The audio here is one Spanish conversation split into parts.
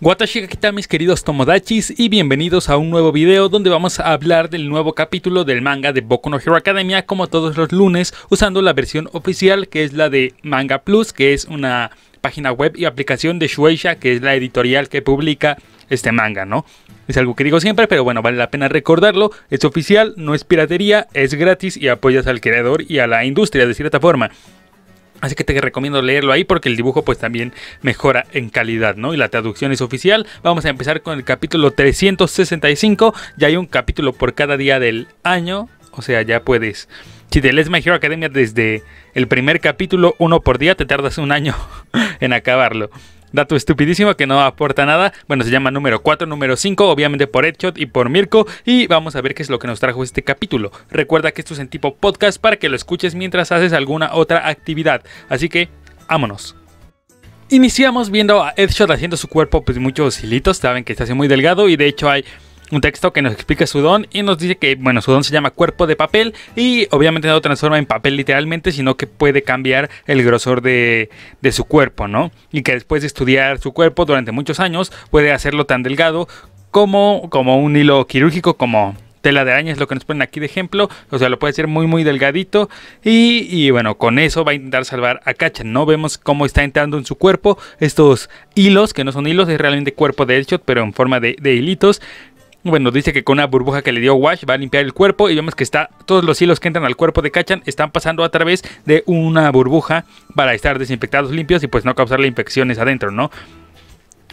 Watashi mis queridos Tomodachis y bienvenidos a un nuevo video donde vamos a hablar del nuevo capítulo del manga de Boku no Hero Academia como todos los lunes usando la versión oficial que es la de Manga Plus que es una página web y aplicación de Shueisha que es la editorial que publica este manga, ¿no? Es algo que digo siempre, pero bueno, vale la pena recordarlo. Es oficial, no es piratería, es gratis y apoyas al creador y a la industria de cierta forma. Así que te recomiendo leerlo ahí porque el dibujo pues también mejora en calidad, ¿no? Y la traducción es oficial. Vamos a empezar con el capítulo 365. Ya hay un capítulo por cada día del año. O sea, ya puedes... Si te lees My Hero Academia desde el primer capítulo, uno por día, te tardas un año en acabarlo dato estupidísimo que no aporta nada. Bueno, se llama número 4, número 5, obviamente por Headshot y por Mirko. Y vamos a ver qué es lo que nos trajo este capítulo. Recuerda que esto es en tipo podcast para que lo escuches mientras haces alguna otra actividad. Así que, vámonos. Iniciamos viendo a Headshot haciendo su cuerpo, pues muchos hilitos, saben que está así muy delgado y de hecho hay un texto que nos explica su don y nos dice que, bueno, su don se llama cuerpo de papel y obviamente no lo transforma en papel literalmente, sino que puede cambiar el grosor de, su cuerpo, ¿no? Y que después de estudiar su cuerpo durante muchos años puede hacerlo tan delgado como, como un hilo quirúrgico, como tela de araña es lo que nos ponen aquí de ejemplo, o sea, lo puede hacer muy muy delgadito y, bueno, con eso va a intentar salvar a Kacha, ¿no? Vemos cómo está entrando en su cuerpo estos hilos, que no son hilos, es realmente cuerpo de headshot, pero en forma de, de hilitos bueno, dice que con una burbuja que le dio Wash va a limpiar el cuerpo y vemos que está todos los hilos que entran al cuerpo de Kachan están pasando a través de una burbuja para estar desinfectados limpios y pues no causarle infecciones adentro, ¿no?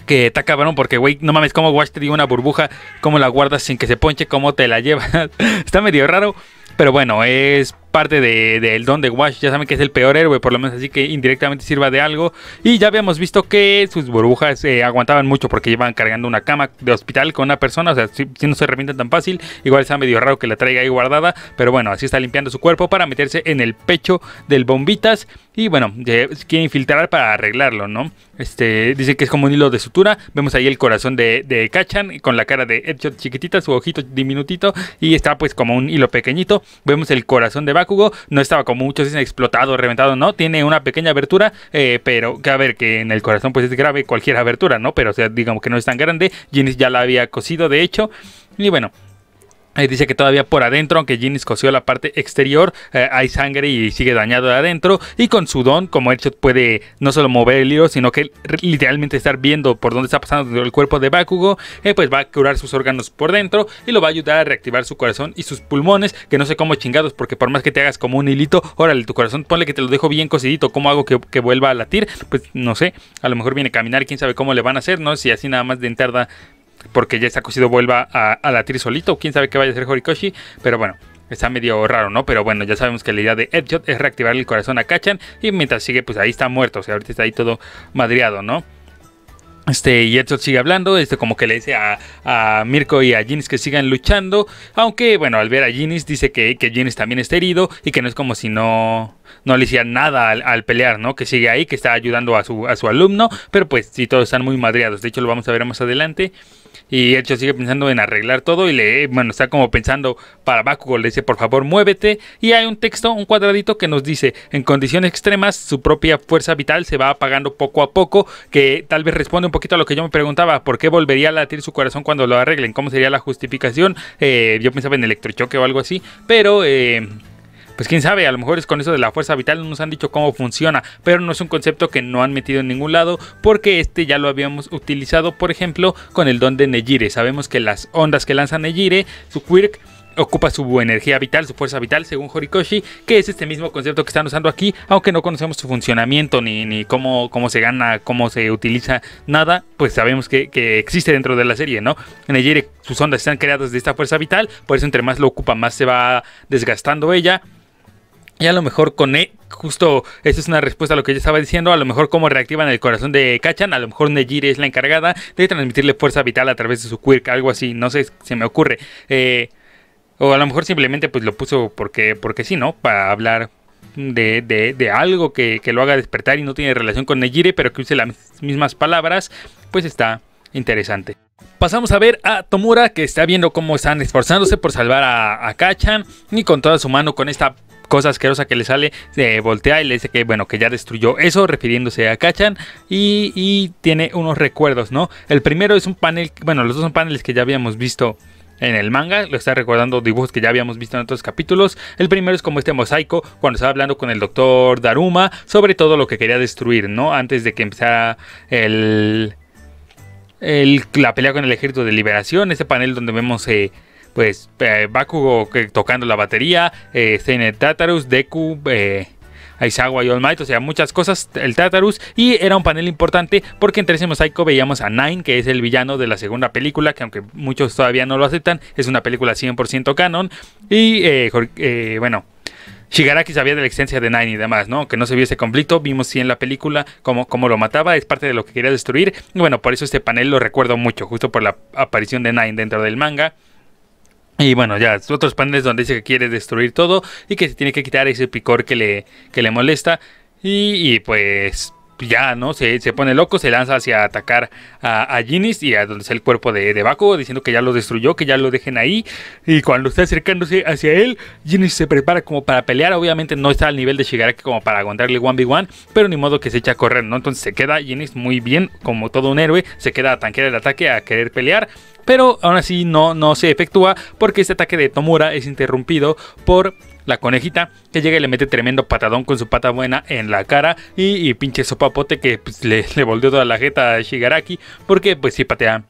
que está cabrón porque, güey, no mames, cómo Wash te dio una burbuja, cómo la guardas sin que se ponche, cómo te la llevas. está medio raro, pero bueno, es parte del don de Wash. Ya saben que es el peor héroe, por lo menos así que indirectamente sirva de algo. Y ya habíamos visto que sus burbujas eh, aguantaban mucho porque llevan cargando una cama de hospital con una persona. O sea, si, no se revientan tan fácil, igual está medio raro que la traiga ahí guardada. Pero bueno, así está limpiando su cuerpo para meterse en el pecho del bombitas. Y bueno, quieren quiere infiltrar para arreglarlo, ¿no? Este, dice que es como un hilo de sutura. Vemos ahí el corazón de, de Kachan con la cara de Edshot chiquitita, su ojito diminutito. Y está pues como un hilo pequeñito. Vemos el corazón de Bak no estaba como muchos explotado, reventado, ¿no? Tiene una pequeña abertura, eh, pero que a ver, que en el corazón pues es grave cualquier abertura, ¿no? Pero digamos que no es tan grande, Genis ya la había cosido de hecho, y bueno, dice que todavía por adentro, aunque Ginny cosió la parte exterior, eh, hay sangre y sigue dañado de adentro. Y con su don, como hecho puede no solo mover el hilo, sino que literalmente estar viendo por dónde está pasando el cuerpo de Bakugo, eh, pues va a curar sus órganos por dentro y lo va a ayudar a reactivar su corazón y sus pulmones, que no sé cómo chingados, porque por más que te hagas como un hilito, órale, tu corazón, ponle que te lo dejo bien cosidito, ¿cómo hago que, vuelva a latir? Pues no sé, a lo mejor viene a caminar, quién sabe cómo le van a hacer, ¿no? Si así nada más de entrada porque ya está cocido vuelva a, latir solito, quién sabe qué vaya a ser Horikoshi, pero bueno, está medio raro, ¿no? Pero bueno, ya sabemos que la idea de Edshot es reactivar el corazón a Kachan y mientras sigue, pues ahí está muerto, o sea, ahorita está ahí todo madreado, ¿no? Este, y Edshot sigue hablando, este, como que le dice a, Mirko y a Ginis que sigan luchando, aunque, bueno, al ver a jinis dice que, que también está herido y que no es como si no no le decía nada al, pelear, ¿no? Que sigue ahí, que está ayudando a su, a su alumno, pero pues sí, todos están muy madreados. De hecho, lo vamos a ver más adelante. Y hecho sigue pensando en arreglar todo y le, bueno, está como pensando para Bakugo, le dice, por favor, muévete. Y hay un texto, un cuadradito que nos dice, en condiciones extremas, su propia fuerza vital se va apagando poco a poco, que tal vez responde un poquito a lo que yo me preguntaba, ¿por qué volvería a latir su corazón cuando lo arreglen? ¿Cómo sería la justificación? Eh, yo pensaba en electrochoque o algo así, pero... Eh, pues quién sabe, a lo mejor es con eso de la fuerza vital, no nos han dicho cómo funciona, pero no es un concepto que no han metido en ningún lado, porque este ya lo habíamos utilizado, por ejemplo, con el don de Nejire. Sabemos que las ondas que lanza Nejire, su quirk, ocupa su energía vital, su fuerza vital, según Horikoshi, que es este mismo concepto que están usando aquí, aunque no conocemos su funcionamiento ni, ni cómo, cómo se gana, cómo se utiliza nada, pues sabemos que, existe dentro de la serie, ¿no? En sus ondas están creadas de esta fuerza vital, por eso entre más lo ocupa, más se va desgastando ella. Y a lo mejor con e justo esa es una respuesta a lo que ella estaba diciendo, a lo mejor cómo reactivan el corazón de Kachan, a lo mejor Nejire es la encargada de transmitirle fuerza vital a través de su quirk, algo así, no sé, se me ocurre. Eh, o a lo mejor simplemente pues lo puso porque, porque sí, ¿no? Para hablar de, algo que, lo haga despertar y no tiene relación con Nejire pero que use las mismas palabras, pues está interesante. Pasamos a ver a Tomura que está viendo cómo están esforzándose por salvar a, a Kachan y con toda su mano con esta Cosas asquerosa que le sale, eh, voltea y le dice que bueno, que ya destruyó eso, refiriéndose a Kachan, y, tiene unos recuerdos, ¿no? El primero es un panel, bueno, los dos son paneles que ya habíamos visto. En el manga, lo está recordando dibujos que ya habíamos visto en otros capítulos. El primero es como este mosaico cuando estaba hablando con el doctor Daruma sobre todo lo que quería destruir, ¿no? Antes de que empezara el, la pelea con el ejército de liberación, ese panel donde vemos eh, pues eh, Bakugo tocando la batería, eh, Tatarus, Deku, eh, Aizawa y All Might, o sea, muchas cosas, el Tatarus, y era un panel importante porque en 13 Mosaico veíamos a Nine, que es el villano de la segunda película, que aunque muchos todavía no lo aceptan, es una película 100% canon, y eh, eh, bueno, Shigaraki sabía de la existencia de Nine y demás, ¿no? Que no se vio ese conflicto, vimos si en la película cómo, cómo, lo mataba, es parte de lo que quería destruir. Y bueno, por eso este panel lo recuerdo mucho, justo por la aparición de Nine dentro del manga. Y bueno, ya otros paneles donde dice que quiere destruir todo y que se tiene que quitar ese picor que le, que le molesta. Y, pues ya, ¿no? Se, se, pone loco, se lanza hacia atacar a, a y a donde está el cuerpo de, de Baco, diciendo que ya lo destruyó, que ya lo dejen ahí. Y cuando está acercándose hacia él, Jinis se prepara como para pelear. Obviamente no está al nivel de Shigaraki como para aguantarle 1v1, pero ni modo que se echa a correr, ¿no? Entonces se queda Jinis muy bien, como todo un héroe, se queda a tanquear el ataque, a querer pelear pero aún así no, no se efectúa porque este ataque de Tomura es interrumpido por la conejita que llega y le mete tremendo patadón con su pata buena en la cara y, pinche sopapote que pues, le, volvió toda la jeta a Shigaraki porque pues sí patea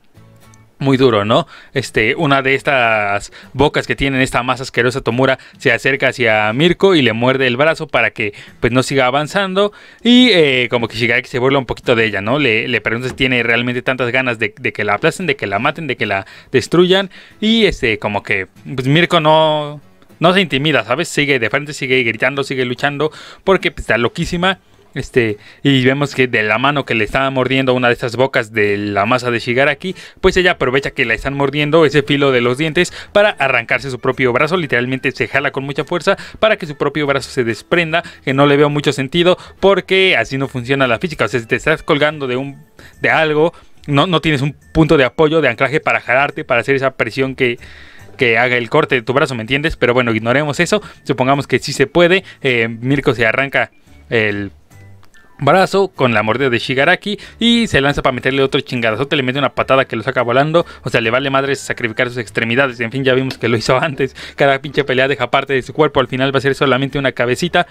muy duro, ¿no? Este, una de estas bocas que tienen esta masa asquerosa Tomura se acerca hacia Mirko y le muerde el brazo para que pues no siga avanzando y eh, como que que se burla un poquito de ella, ¿no? Le, le pregunta si tiene realmente tantas ganas de, que la aplacen, de que la maten, de que la destruyan y este, como que pues Mirko no... No se intimida, ¿sabes? Sigue de frente, sigue gritando, sigue luchando porque pues, está loquísima este, y vemos que de la mano que le estaba mordiendo una de esas bocas de la masa de Shigaraki, pues ella aprovecha que la están mordiendo ese filo de los dientes para arrancarse su propio brazo. Literalmente se jala con mucha fuerza para que su propio brazo se desprenda, que no le veo mucho sentido porque así no funciona la física. O sea, te estás colgando de, un, de algo, no, no tienes un punto de apoyo, de anclaje para jalarte, para hacer esa presión que, haga el corte de tu brazo, ¿me entiendes? Pero bueno, ignoremos eso. Supongamos que sí se puede. Eh, Mirko se arranca el brazo con la mordida de Shigaraki y se lanza para meterle otro Te le mete una patada que lo saca volando, o sea, le vale madre sacrificar sus extremidades, en fin, ya vimos que lo hizo antes, cada pinche pelea deja parte de su cuerpo, al final va a ser solamente una cabecita,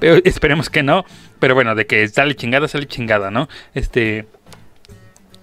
pero esperemos que no, pero bueno, de que sale chingada, sale chingada, ¿no? Este...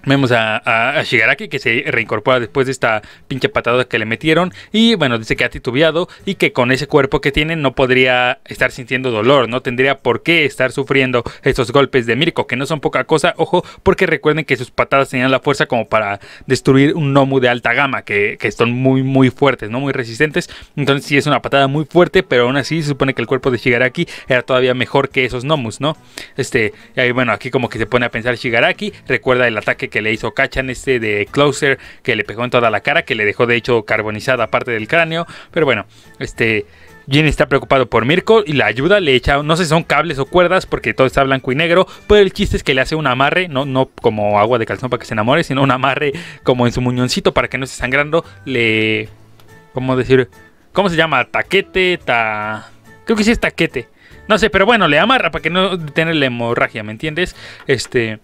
Vemos a, a, Shigaraki que se reincorpora después de esta pinche patada que le metieron. Y bueno, dice que ha titubeado y que con ese cuerpo que tiene no podría estar sintiendo dolor, no tendría por qué estar sufriendo estos golpes de Mirko, que no son poca cosa, ojo, porque recuerden que sus patadas tenían la fuerza como para destruir un Nomu de alta gama, que, son muy, muy fuertes, no muy resistentes. Entonces, sí es una patada muy fuerte, pero aún así se supone que el cuerpo de Shigaraki era todavía mejor que esos Nomus, ¿no? Este, y bueno, aquí como que se pone a pensar Shigaraki, recuerda el ataque que le hizo Cachan, este de Closer, que le pegó en toda la cara, que le dejó de hecho carbonizada parte del cráneo. Pero bueno, este. Jin está preocupado por Mirko y la ayuda, le echa, no sé si son cables o cuerdas porque todo está blanco y negro, pero el chiste es que le hace un amarre, no, no como agua de calzón para que se enamore, sino un amarre como en su muñoncito para que no esté sangrando, le... ¿Cómo decir? ¿Cómo se llama? Taquete, ta... Creo que sí es taquete. No sé, pero bueno, le amarra para que no tener la hemorragia, ¿me entiendes? Este...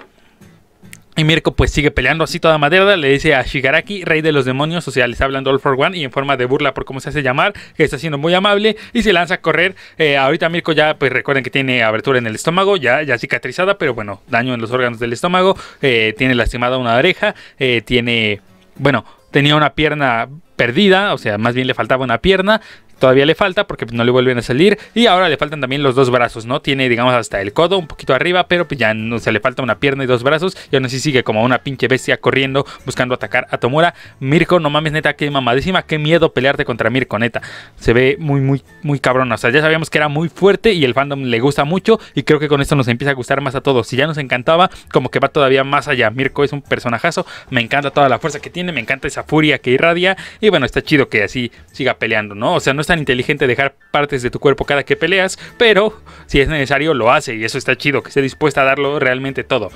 Y Mirko pues sigue peleando así toda madera, le dice a Shigaraki, rey de los demonios, o sea, le está hablando All for One y en forma de burla por cómo se hace llamar, que está siendo muy amable y se lanza a correr. Eh, ahorita Mirko ya, pues recuerden que tiene abertura en el estómago, ya, ya cicatrizada, pero bueno, daño en los órganos del estómago, eh, tiene lastimada una oreja, eh, tiene, bueno, tenía una pierna perdida, o sea, más bien le faltaba una pierna, todavía le falta porque no le vuelven a salir. Y ahora le faltan también los dos brazos, ¿no? Tiene, digamos, hasta el codo un poquito arriba, pero pues ya no, se le falta una pierna y dos brazos. Y aún así sigue como una pinche bestia corriendo, buscando atacar a Tomura. Mirko, no mames, neta, qué mamadísima, qué miedo pelearte contra Mirko, neta. Se ve muy, muy, muy cabrón. O sea, ya sabíamos que era muy fuerte y el fandom le gusta mucho. Y creo que con esto nos empieza a gustar más a todos. Si ya nos encantaba, como que va todavía más allá. Mirko es un personajazo, me encanta toda la fuerza que tiene, me encanta esa furia que irradia. Y bueno, está chido que así siga peleando, ¿no? O sea, no es tan inteligente dejar partes de tu cuerpo cada que peleas, pero si es necesario lo hace y eso está chido, que esté dispuesta a darlo realmente todo.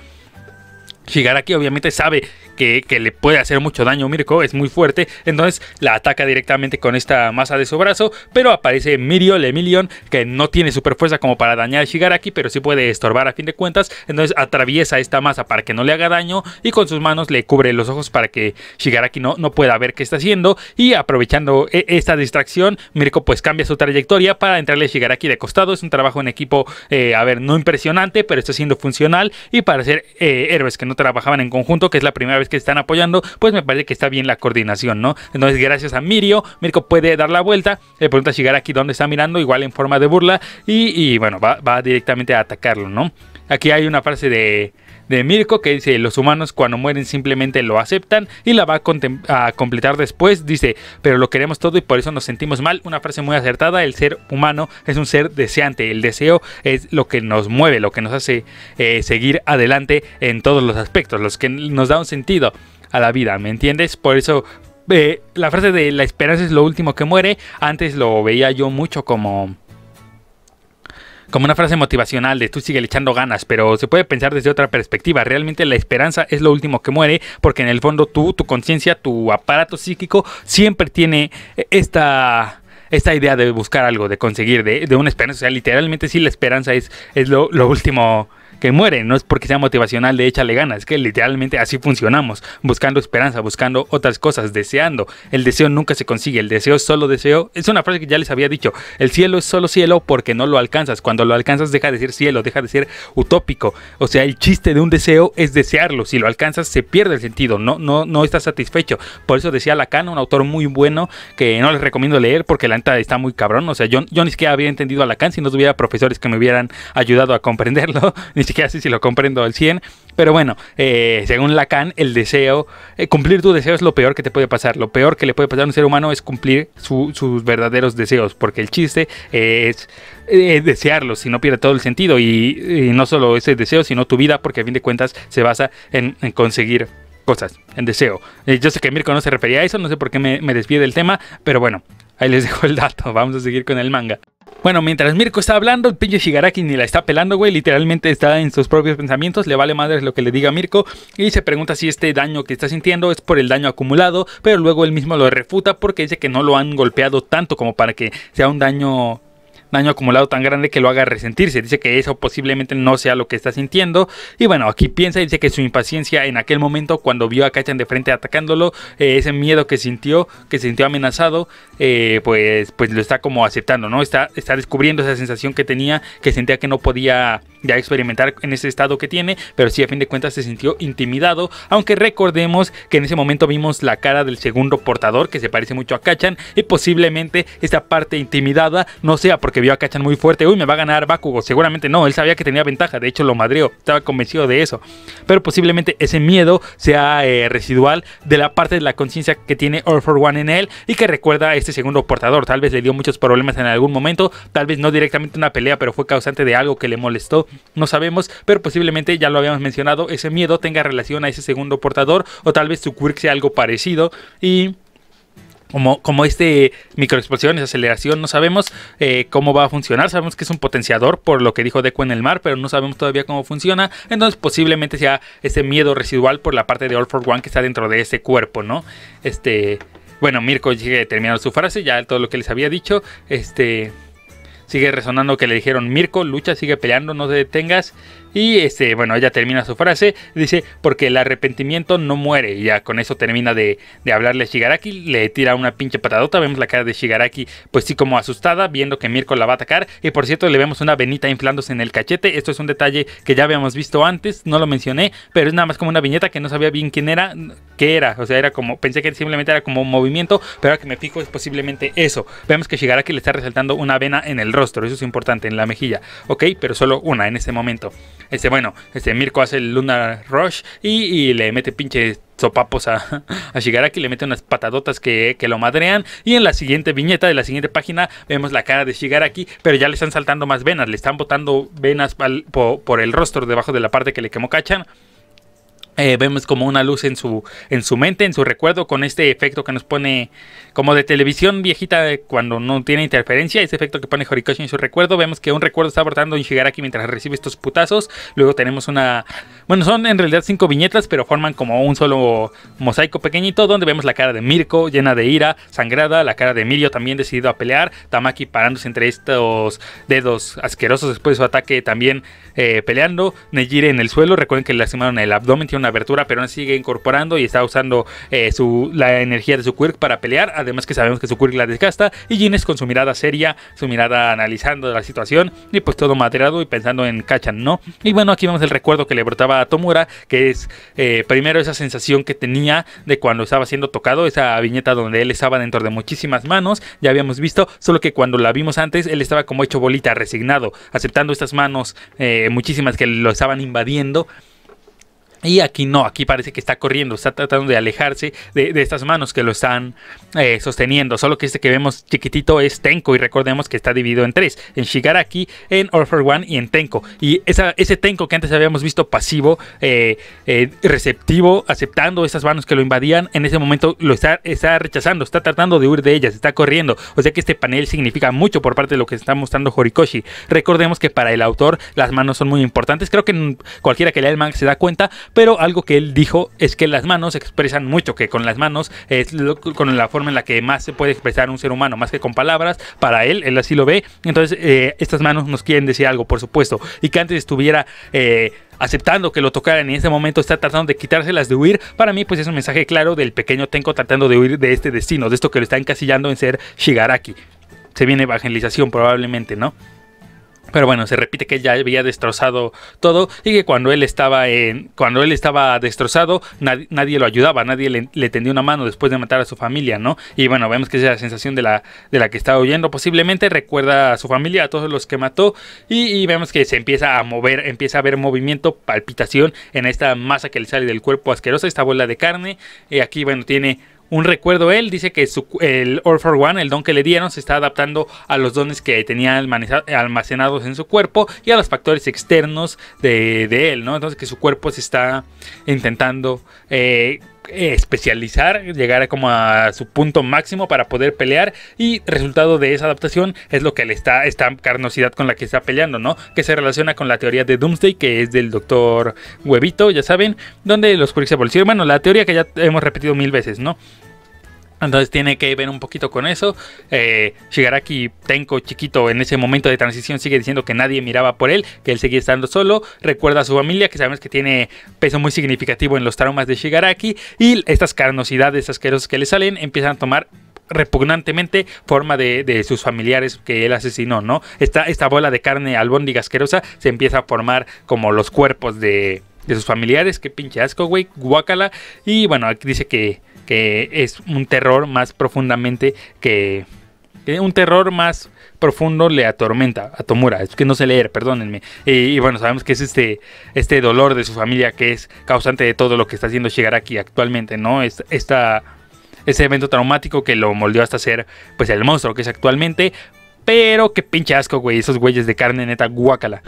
Shigaraki obviamente sabe que, le puede hacer mucho daño a Mirko, es muy fuerte, entonces la ataca directamente con esta masa de su brazo, pero aparece Mirio, el Emilion, que no tiene super fuerza como para dañar a Shigaraki, pero sí puede estorbar a fin de cuentas, entonces atraviesa esta masa para que no le haga daño y con sus manos le cubre los ojos para que Shigaraki no, no pueda ver qué está haciendo y aprovechando e, esta distracción, Mirko pues cambia su trayectoria para entrarle a Shigaraki de costado, es un trabajo en equipo, eh, a ver, no impresionante, pero está siendo funcional y para ser eh, héroes que no trabajaban en conjunto, que es la primera vez que están apoyando, pues me parece que está bien la coordinación, ¿no? Entonces, gracias a Mirio, Mirko puede dar la vuelta, le pregunta a aquí dónde está mirando, igual en forma de burla, y, bueno, va, va directamente a atacarlo, ¿no? Aquí hay una frase de de Mirko que dice, los humanos cuando mueren simplemente lo aceptan y la va a, completar después, dice, pero lo queremos todo y por eso nos sentimos mal. Una frase muy acertada, el ser humano es un ser deseante, el deseo es lo que nos mueve, lo que nos hace eh, seguir adelante en todos los aspectos, los que nos dan un sentido a la vida, ¿me entiendes? Por eso eh, la frase de la esperanza es lo último que muere, antes lo veía yo mucho como como una frase motivacional de tú sigue echando ganas, pero se puede pensar desde otra perspectiva. Realmente la esperanza es lo último que muere, porque en el fondo tú, tu conciencia, tu aparato psíquico siempre tiene esta esta idea de buscar algo, de conseguir, de, de una esperanza. O sea, literalmente sí, la esperanza es, es lo último que muere. No es porque sea motivacional de échale ganas, es que literalmente así funcionamos, buscando esperanza, buscando otras cosas, deseando. El deseo nunca se consigue, el deseo es solo deseo. Es una frase que ya les había dicho, el cielo es solo cielo porque no lo alcanzas. Cuando lo alcanzas deja de ser cielo, deja de ser utópico. O sea, el chiste de un deseo es desearlo. Si lo alcanzas se pierde el sentido, no, no, no estás satisfecho. Por eso decía Lacan, un autor muy bueno que no les recomiendo leer porque la neta está muy cabrón. O sea, yo, yo ni siquiera había entendido a Lacan si no tuviera profesores que me hubieran ayudado a comprenderlo. Ni siquiera si lo comprendo al 100, pero bueno, eh, según Lacan, el deseo, eh, cumplir tu deseo es lo peor que te puede pasar. Lo peor que le puede pasar a un ser humano es cumplir sus verdaderos deseos, porque el chiste es, eh, desearlos, si no pierde todo el sentido. Y, no solo ese deseo, sino tu vida, porque a fin de cuentas se basa en, conseguir cosas, en deseo. yo sé que Mirko no se refería a eso, no sé por qué me, despide del tema, pero bueno, ahí les dejo el dato. Vamos a seguir con el manga. Bueno, mientras Mirko está hablando, el pinche Shigaraki ni la está pelando, güey. Literalmente está en sus propios pensamientos. Le vale madres lo que le diga Mirko. Y se pregunta si este daño que está sintiendo es por el daño acumulado. Pero luego él mismo lo refuta porque dice que no lo han golpeado tanto como para que sea un daño daño acumulado tan grande que lo haga resentirse. Dice que eso posiblemente no sea lo que está sintiendo. Y bueno, aquí piensa, y dice que su impaciencia en aquel momento cuando vio a Kachan de frente atacándolo, eh, ese miedo que sintió, que sintió amenazado, eh, pues, pues lo está como aceptando, ¿no? Está, está descubriendo esa sensación que tenía, que sentía que no podía ya experimentar en ese estado que tiene, pero sí a fin de cuentas se sintió intimidado, aunque recordemos que en ese momento vimos la cara del segundo portador que se parece mucho a Kachan y posiblemente esta parte intimidada no sea porque vio a Kachan muy fuerte, uy me va a ganar Bakugo, seguramente no, él sabía que tenía ventaja, de hecho lo madreó, estaba convencido de eso, pero posiblemente ese miedo sea eh, residual de la parte de la conciencia que tiene All for One en él y que recuerda a este segundo portador, tal vez le dio muchos problemas en algún momento, tal vez no directamente una pelea, pero fue causante de algo que le molestó no sabemos, pero posiblemente ya lo habíamos mencionado, ese miedo tenga relación a ese segundo portador o tal vez su quirk sea algo parecido y... Como, como este microexplosión, esa aceleración, no sabemos eh, cómo va a funcionar. Sabemos que es un potenciador, por lo que dijo Deku en el mar, pero no sabemos todavía cómo funciona. Entonces, posiblemente sea ese miedo residual por la parte de All for One que está dentro de ese cuerpo, ¿no? Este. Bueno, Mirko sigue terminando su frase, ya todo lo que les había dicho. Este. Sigue resonando que le dijeron, Mirko, lucha, sigue peleando, no te detengas. Y este, bueno, ella termina su frase, dice, porque el arrepentimiento no muere. Y ya con eso termina de, hablarle a Shigaraki, le tira una pinche patadota, vemos la cara de Shigaraki, pues sí, como asustada, viendo que Mirko la va a atacar. Y por cierto, le vemos una venita inflándose en el cachete. Esto es un detalle que ya habíamos visto antes, no lo mencioné, pero es nada más como una viñeta que no sabía bien quién era, qué era. O sea, era como, pensé que simplemente era como un movimiento, pero ahora que me fijo es posiblemente eso. Vemos que Shigaraki le está resaltando una vena en el rostro, eso es importante, en la mejilla. Ok, pero solo una en este momento. Este, bueno, este Mirko hace el Luna Rush y, le mete pinche sopapos a, a, Shigaraki, le mete unas patadotas que, lo madrean. Y en la siguiente viñeta de la siguiente página vemos la cara de Shigaraki, pero ya le están saltando más venas, le están botando venas por el rostro debajo de la parte que le quemó cachan. Eh, vemos como una luz en su, en su mente, en su recuerdo, con este efecto que nos pone como de televisión viejita cuando no tiene interferencia, ese efecto que pone Horikoshi en su recuerdo, vemos que un recuerdo está abortando y llegar mientras recibe estos putazos, luego tenemos una, bueno son en realidad cinco viñetas, pero forman como un solo mosaico pequeñito donde vemos la cara de Mirko llena de ira, sangrada, la cara de Emilio también decidido a pelear, Tamaki parándose entre estos dedos asquerosos después de su ataque también eh, peleando. Nejire en el suelo. Recuerden que le lastimaron el abdomen, tiene una abertura, pero sigue incorporando y está usando eh, la energía de su quirk para pelear. Además que sabemos que su quirk la desgasta. Y es con su mirada seria, su mirada analizando la situación y pues todo maderado y pensando en Kachan, ¿no? Y bueno, aquí vemos el recuerdo que le brotaba a Tomura, que es eh, primero esa sensación que tenía de cuando estaba siendo tocado, esa viñeta donde él estaba dentro de muchísimas manos, ya habíamos visto, solo que cuando la vimos antes, él estaba como hecho bolita, resignado, aceptando estas manos. Eh, muchísimas que lo estaban invadiendo y aquí no, aquí parece que está corriendo, está tratando de alejarse de, de estas manos que lo están eh, sosteniendo. Solo que este que vemos chiquitito es Tenko y recordemos que está dividido en tres, en Shigaraki, en All One y en Tenko. Y esa, ese Tenko que antes habíamos visto pasivo, eh, eh, receptivo, aceptando esas manos que lo invadían, en ese momento lo está, está rechazando, está tratando de huir de ellas, está corriendo. O sea que este panel significa mucho por parte de lo que está mostrando Horikoshi. Recordemos que para el autor las manos son muy importantes, creo que cualquiera que lea el manga se da cuenta pero algo que él dijo es que las manos expresan mucho, que con las manos es con la forma en la que más se puede expresar un ser humano, más que con palabras, para él, él así lo ve, entonces eh, estas manos nos quieren decir algo, por supuesto, y que antes estuviera... Eh, aceptando que lo tocaran y en ese momento está tratando de quitárselas de huir, para mí pues es un mensaje claro del pequeño Tenko tratando de huir de este destino, de esto que lo está encasillando en ser Shigaraki. Se viene evangelización probablemente, ¿no? Pero bueno, se repite que ya había destrozado todo y que cuando él estaba en cuando él estaba destrozado, nadie, lo ayudaba, nadie le, tendía tendió una mano después de matar a su familia, ¿no? Y bueno, vemos que esa es la sensación de la, de la que estaba oyendo, Posiblemente recuerda a su familia, a todos los que mató, y, y vemos que se empieza a mover, empieza a haber movimiento, palpitación en esta masa que le sale del cuerpo asquerosa, esta bola de carne. Y eh, aquí, bueno, tiene un recuerdo. Él dice que el All for One, el don que le dieron, se está adaptando a los dones que tenía almacenados en su cuerpo y a los factores externos de, él, ¿no? Entonces que su cuerpo se está intentando eh, especializar, llegar como a su punto máximo para poder pelear y resultado de esa adaptación es lo que le está esta carnosidad con la que está peleando, ¿no? Que se relaciona con la teoría de Doomsday que es del doctor Huevito, ya saben, donde los se bueno, la teoría que ya hemos repetido mil veces, ¿no? Entonces tiene que ver un poquito con eso. Eh, Shigaraki Tenko chiquito en ese momento de transición sigue diciendo que nadie miraba por él, que él seguía estando solo. Recuerda a su familia, que sabemos que tiene peso muy significativo en los traumas de Shigaraki. Y estas carnosidades asquerosas que le salen empiezan a tomar repugnantemente forma de, sus familiares que él asesinó, ¿no? esta bola de carne albóndiga asquerosa se empieza a formar como los cuerpos de, de sus familiares. Qué pinche asco, güey. Guácala. Y bueno, aquí dice que, que es un terror más profundamente que, Un terror más profundo le atormenta a Tomura. Es que no sé leer, perdónenme. Y, bueno, sabemos que es este, este dolor de su familia que es causante de todo lo que está haciendo Shigaraki actualmente, ¿no? Es, esta, ese evento traumático que lo moldeó hasta ser pues el monstruo que es actualmente. Pero qué pinche asco, güey. Esos güeyes de carne neta, guácala.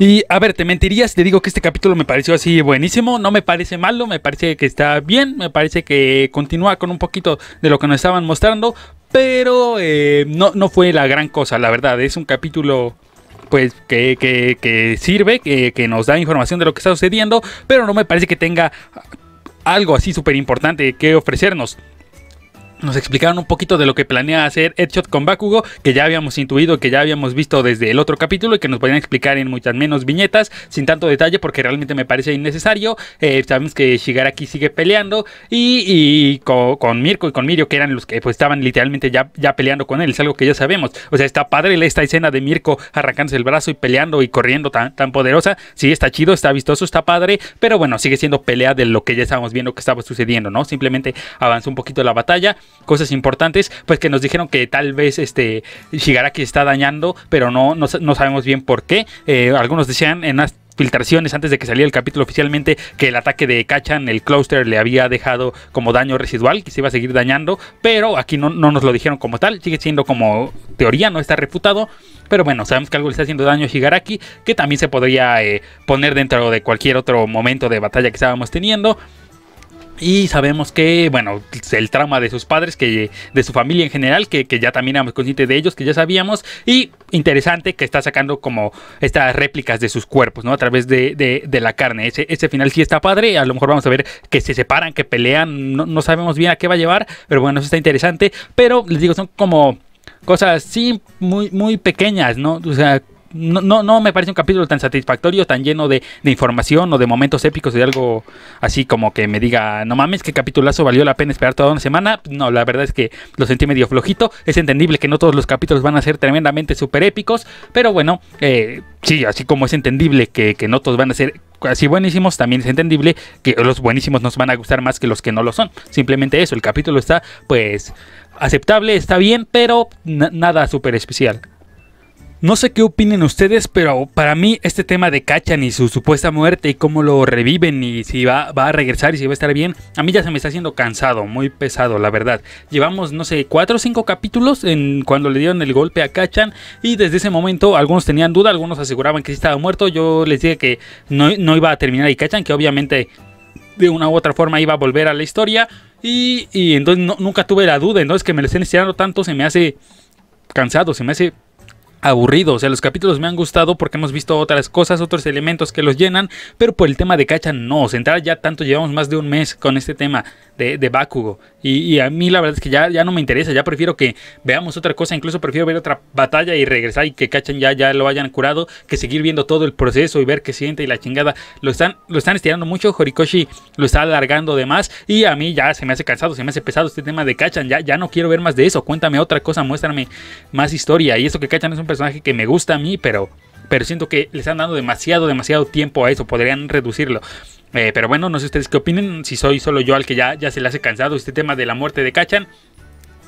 Y a ver, te mentirías, te digo que este capítulo me pareció así buenísimo, no me parece malo, me parece que está bien, me parece que continúa con un poquito de lo que nos estaban mostrando, pero eh, no, no fue la gran cosa, la verdad, es un capítulo pues que, sirve, que, que, nos da información de lo que está sucediendo, pero no me parece que tenga algo así súper importante que ofrecernos nos explicaron un poquito de lo que planea hacer Headshot con Bakugo, que ya habíamos intuido, que ya habíamos visto desde el otro capítulo y que nos podían explicar en muchas menos viñetas, sin tanto detalle, porque realmente me parece innecesario. Eh, sabemos que Shigaraki sigue peleando y, con, Mirko y con Mirio, que eran los que pues, estaban literalmente ya, ya peleando con él, es algo que ya sabemos. O sea, está padre esta escena de Mirko arrancándose el brazo y peleando y corriendo tan, tan poderosa. Sí, está chido, está vistoso, está padre, pero bueno, sigue siendo pelea de lo que ya estábamos viendo que estaba sucediendo, ¿no? Simplemente avanzó un poquito la batalla cosas importantes, pues que nos dijeron que tal vez este Shigaraki está dañando, pero no, no, sabemos bien por qué. Eh, algunos decían en las filtraciones antes de que saliera el capítulo oficialmente que el ataque de Kachan, el Cluster, le había dejado como daño residual, que se iba a seguir dañando, pero aquí no, no nos lo dijeron como tal, sigue siendo como teoría, no está refutado. Pero bueno, sabemos que algo le está haciendo daño a Shigaraki, que también se podría eh, poner dentro de cualquier otro momento de batalla que estábamos teniendo. Y sabemos que, bueno, el trauma de sus padres, que de su familia en general, que, ya también éramos conscientes de ellos, que ya sabíamos. Y interesante que está sacando como estas réplicas de sus cuerpos, ¿no? A través de, de, la carne. Ese, ese, final sí está padre. A lo mejor vamos a ver que se separan, que pelean. No, no sabemos bien a qué va a llevar. Pero bueno, eso está interesante. Pero les digo, son como cosas sí muy, muy pequeñas, ¿no? O sea, no, me parece un capítulo tan satisfactorio, tan lleno de, información o de momentos épicos de algo así como que me diga, no mames, qué capitulazo valió la pena esperar toda una semana. No, la verdad es que lo sentí medio flojito. Es entendible que no todos los capítulos van a ser tremendamente súper épicos, pero bueno, eh, sí, así como es entendible que, que no todos van a ser así buenísimos, también es entendible que los buenísimos nos van a gustar más que los que no lo son. Simplemente eso, el capítulo está pues aceptable, está bien, pero nada súper especial. No sé qué opinen ustedes, pero para mí este tema de Cachan y su supuesta muerte y cómo lo reviven y si va, a regresar y si va a estar bien, a mí ya se me está haciendo cansado, muy pesado, la verdad. Llevamos, no sé, cuatro o cinco capítulos en cuando le dieron el golpe a Cachan y desde ese momento algunos tenían duda, algunos aseguraban que sí estaba muerto, yo les dije que no, iba a terminar y Cachan, que obviamente de una u otra forma iba a volver a la historia y, entonces nunca tuve la duda, entonces que me lo estén estirando tanto se me hace cansado, se me hace aburrido. O sea, los capítulos me han gustado porque hemos visto otras cosas, otros elementos que los llenan, pero por el tema de Cacha no. Central ya tanto llevamos más de un mes con este tema de, Bakugo. Y, a mí la verdad es que ya, ya no me interesa, ya prefiero que veamos otra cosa, incluso prefiero ver otra batalla y regresar y que Kachan ya, ya lo hayan curado, que seguir viendo todo el proceso y ver qué siente y la chingada. Lo están, lo están estirando mucho, Horikoshi lo está alargando de más y a mí ya se me hace cansado, se me hace pesado este tema de Kachan, ya, ya no quiero ver más de eso, cuéntame otra cosa, muéstrame más historia. Y eso que Kachan es un personaje que me gusta a mí, pero pero siento que le están dando demasiado, demasiado tiempo a eso, podrían reducirlo. Eh, pero bueno, no sé ustedes qué opinen, si soy solo yo al que ya, ya se le hace cansado este tema de la muerte de Kachan.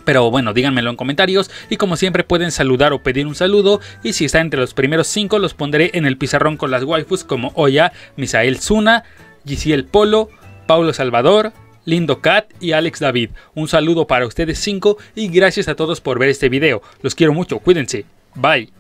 Pero bueno, díganmelo en comentarios y como siempre pueden saludar o pedir un saludo y si está entre los primeros cinco los pondré en el pizarrón con las waifus como Oya, Misael Zuna, Gisiel Polo, Paulo Salvador, Lindo Cat y Alex David. Un saludo para ustedes 5 y gracias a todos por ver este video. Los quiero mucho, cuídense. Bye.